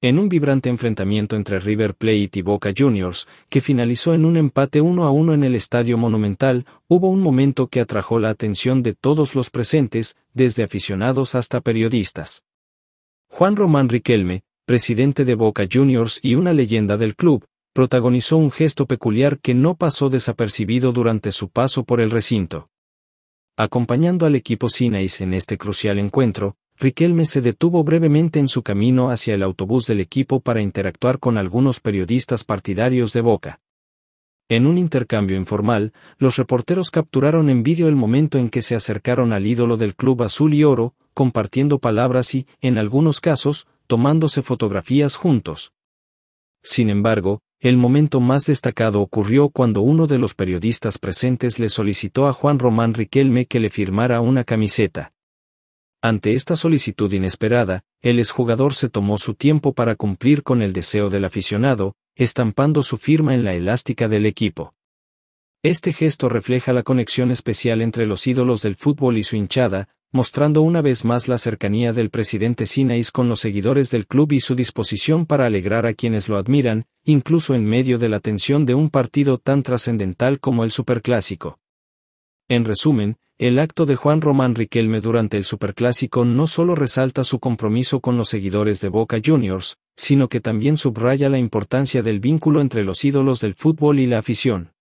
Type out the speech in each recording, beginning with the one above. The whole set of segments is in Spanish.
en un vibrante enfrentamiento entre River Plate y Boca Juniors, que finalizó en un empate 1 a 1 en el Estadio Monumental, hubo un momento que atrajo la atención de todos los presentes, desde aficionados hasta periodistas. Juan Román Riquelme, presidente de Boca Juniors y una leyenda del club, protagonizó un gesto peculiar que no pasó desapercibido durante su paso por el recinto. Acompañando al equipo Sinais en este crucial encuentro, Riquelme se detuvo brevemente en su camino hacia el autobús del equipo para interactuar con algunos periodistas partidarios de Boca. En un intercambio informal, los reporteros capturaron en vídeo el momento en que se acercaron al ídolo del club azul y oro, compartiendo palabras y, en algunos casos, tomándose fotografías juntos. Sin embargo, el momento más destacado ocurrió cuando uno de los periodistas presentes le solicitó a Juan Román Riquelme que le firmara una camiseta. Ante esta solicitud inesperada, el exjugador se tomó su tiempo para cumplir con el deseo del aficionado, estampando su firma en la elástica del equipo. Este gesto refleja la conexión especial entre los ídolos del fútbol y su hinchada, mostrando una vez más la cercanía del presidente Sinais con los seguidores del club y su disposición para alegrar a quienes lo admiran, incluso en medio de la tensión de un partido tan trascendental como el Superclásico. En resumen, el acto de Juan Román Riquelme durante el Superclásico no solo resalta su compromiso con los seguidores de Boca Juniors, sino que también subraya la importancia del vínculo entre los ídolos del fútbol y la afición.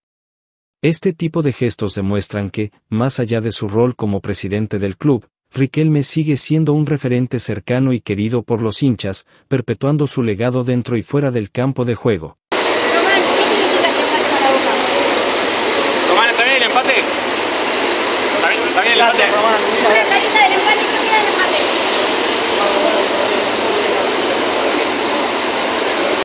Este tipo de gestos demuestran que, más allá de su rol como presidente del club, Riquelme sigue siendo un referente cercano y querido por los hinchas, perpetuando su legado dentro y fuera del campo de juego. Gracias, Román.